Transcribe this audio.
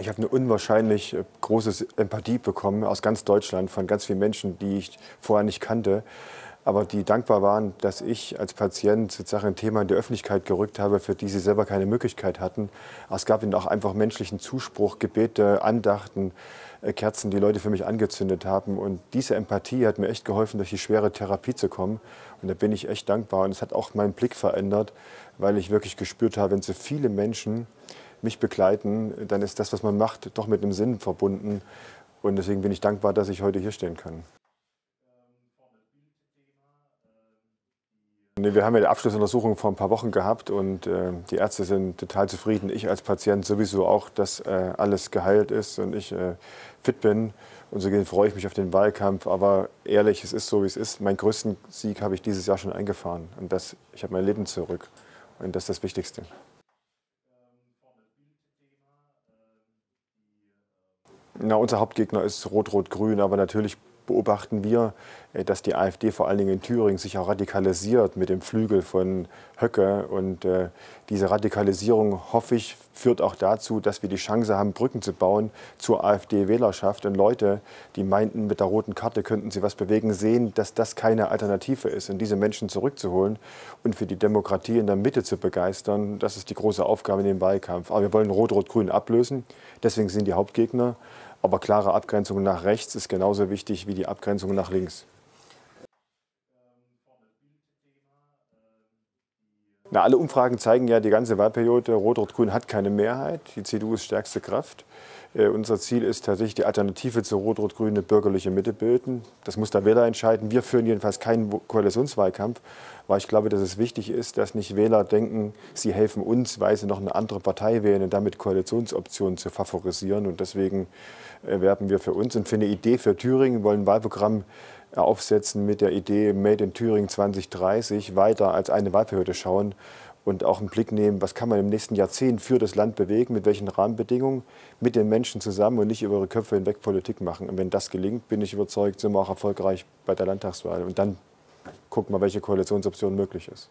Ich habe eine unwahrscheinlich äh, große Empathie bekommen aus ganz Deutschland, von ganz vielen Menschen, die ich vorher nicht kannte. Aber die dankbar waren, dass ich als Patient sozusagen ein Thema in die Öffentlichkeit gerückt habe, für die sie selber keine Möglichkeit hatten. es gab ihnen auch einfach menschlichen Zuspruch, Gebete, Andachten, äh, Kerzen, die Leute für mich angezündet haben. Und diese Empathie hat mir echt geholfen, durch die schwere Therapie zu kommen. Und da bin ich echt dankbar. Und es hat auch meinen Blick verändert, weil ich wirklich gespürt habe, wenn so viele Menschen mich begleiten, dann ist das, was man macht, doch mit einem Sinn verbunden. Und deswegen bin ich dankbar, dass ich heute hier stehen kann. wir haben ja die Abschlussuntersuchung vor ein paar Wochen gehabt und äh, die Ärzte sind total zufrieden. Ich als Patient sowieso auch, dass äh, alles geheilt ist und ich äh, fit bin. Und so freue ich mich auf den Wahlkampf. Aber ehrlich, es ist so, wie es ist. Meinen größten Sieg habe ich dieses Jahr schon eingefahren. Und das, ich habe mein Leben zurück. Und das ist das Wichtigste. Na, unser Hauptgegner ist Rot-Rot-Grün, aber natürlich beobachten wir, äh, dass die AfD vor allen Dingen in Thüringen sich auch radikalisiert mit dem Flügel von Höcke. Und äh, diese Radikalisierung, hoffe ich, führt auch dazu, dass wir die Chance haben, Brücken zu bauen zur AfD-Wählerschaft. Und Leute, die meinten, mit der roten Karte könnten sie was bewegen, sehen, dass das keine Alternative ist. Und diese Menschen zurückzuholen und für die Demokratie in der Mitte zu begeistern, das ist die große Aufgabe in dem Wahlkampf. Aber wir wollen Rot-Rot-Grün ablösen. Deswegen sind die Hauptgegner. Aber klare Abgrenzung nach rechts ist genauso wichtig wie die Abgrenzung nach links. Na, alle Umfragen zeigen ja, die ganze Wahlperiode Rot-Rot-Grün hat keine Mehrheit. Die CDU ist stärkste Kraft. Äh, unser Ziel ist tatsächlich, die Alternative zu Rot-Rot-Grün eine bürgerliche Mitte bilden. Das muss der Wähler entscheiden. Wir führen jedenfalls keinen Koalitionswahlkampf, weil ich glaube, dass es wichtig ist, dass nicht Wähler denken, sie helfen uns, weil sie noch eine andere Partei wählen und damit Koalitionsoptionen zu favorisieren. Und deswegen äh, werben wir für uns und für eine Idee für Thüringen, wollen ein Wahlprogramm äh, aufsetzen mit der Idee Made in Thüringen 2030, weiter als eine Wahlperiode schauen und auch einen Blick nehmen, was kann man im nächsten Jahrzehnt für das Land bewegen, mit welchen Rahmenbedingungen, mit den Menschen zusammen und nicht über ihre Köpfe hinweg Politik machen. Und wenn das gelingt, bin ich überzeugt, sind wir auch erfolgreich bei der Landtagswahl. Und dann guck mal, welche Koalitionsoption möglich ist.